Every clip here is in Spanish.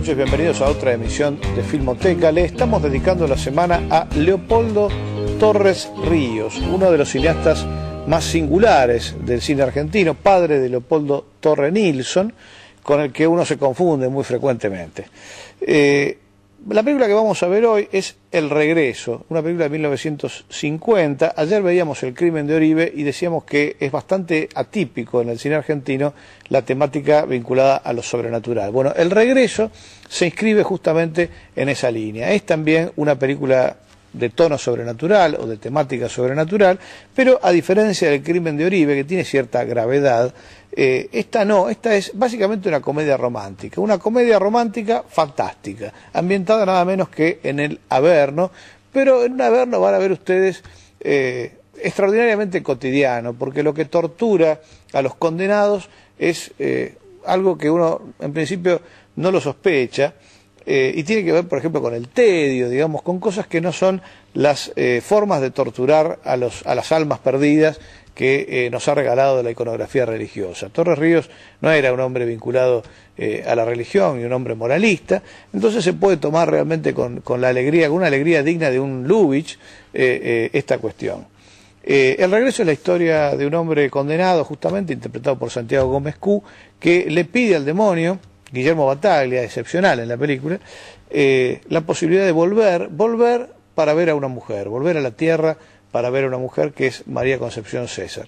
noches, bienvenidos a otra emisión de Filmoteca. Le estamos dedicando la semana a Leopoldo Torres Ríos, uno de los cineastas más singulares del cine argentino, padre de Leopoldo Torre Nilsson, con el que uno se confunde muy frecuentemente. Eh, la película que vamos a ver hoy es El Regreso, una película de 1950. Ayer veíamos El Crimen de Oribe y decíamos que es bastante atípico en el cine argentino la temática vinculada a lo sobrenatural. Bueno, El Regreso se inscribe justamente en esa línea. Es también una película de tono sobrenatural o de temática sobrenatural, pero a diferencia del crimen de Oribe, que tiene cierta gravedad, eh, esta no, esta es básicamente una comedia romántica, una comedia romántica fantástica, ambientada nada menos que en el Averno, pero en un Averno van a ver ustedes eh, extraordinariamente cotidiano, porque lo que tortura a los condenados es eh, algo que uno en principio no lo sospecha, eh, y tiene que ver, por ejemplo, con el tedio, digamos, con cosas que no son las eh, formas de torturar a, las almas perdidas que eh, nos ha regalado la iconografía religiosa. Torres Ríos no era un hombre vinculado a la religión y un hombre moralista, entonces se puede tomar realmente con, la alegría, con una alegría digna de un Lubitsch, esta cuestión. el regreso es la historia de un hombre condenado, justamente interpretado por Santiago Gómez Q, que le pide al demonio, Guillermo Bataglia, excepcional en la película, eh, la posibilidad de volver, volver para ver a una mujer, volver a la tierra para ver a una mujer que es María Concepción César.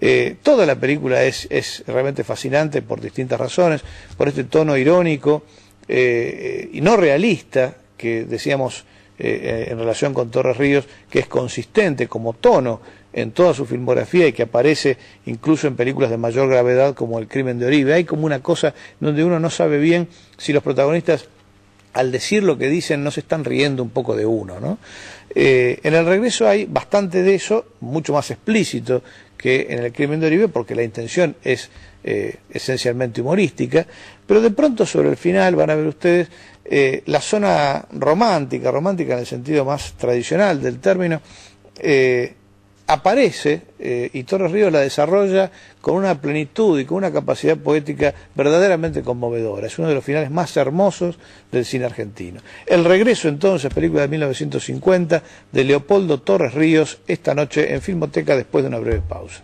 Eh, toda la película es, realmente fascinante por distintas razones, por este tono irónico eh, y no realista que decíamos eh, eh, en relación con Torres Ríos, que es consistente como tono en toda su filmografía y que aparece incluso en películas de mayor gravedad como El crimen de Oribe. Hay como una cosa donde uno no sabe bien si los protagonistas al decir lo que dicen no se están riendo un poco de uno. ¿no? Eh, en el regreso hay bastante de eso, mucho más explícito que en el crimen de Oribe, porque la intención es eh, esencialmente humorística, pero de pronto sobre el final van a ver ustedes eh, la zona romántica, romántica en el sentido más tradicional del término, aparece eh, y Torres Ríos la desarrolla con una plenitud y con una capacidad poética verdaderamente conmovedora. Es uno de los finales más hermosos del cine argentino. El regreso entonces, película de 1950, de Leopoldo Torres Ríos, esta noche en Filmoteca después de una breve pausa.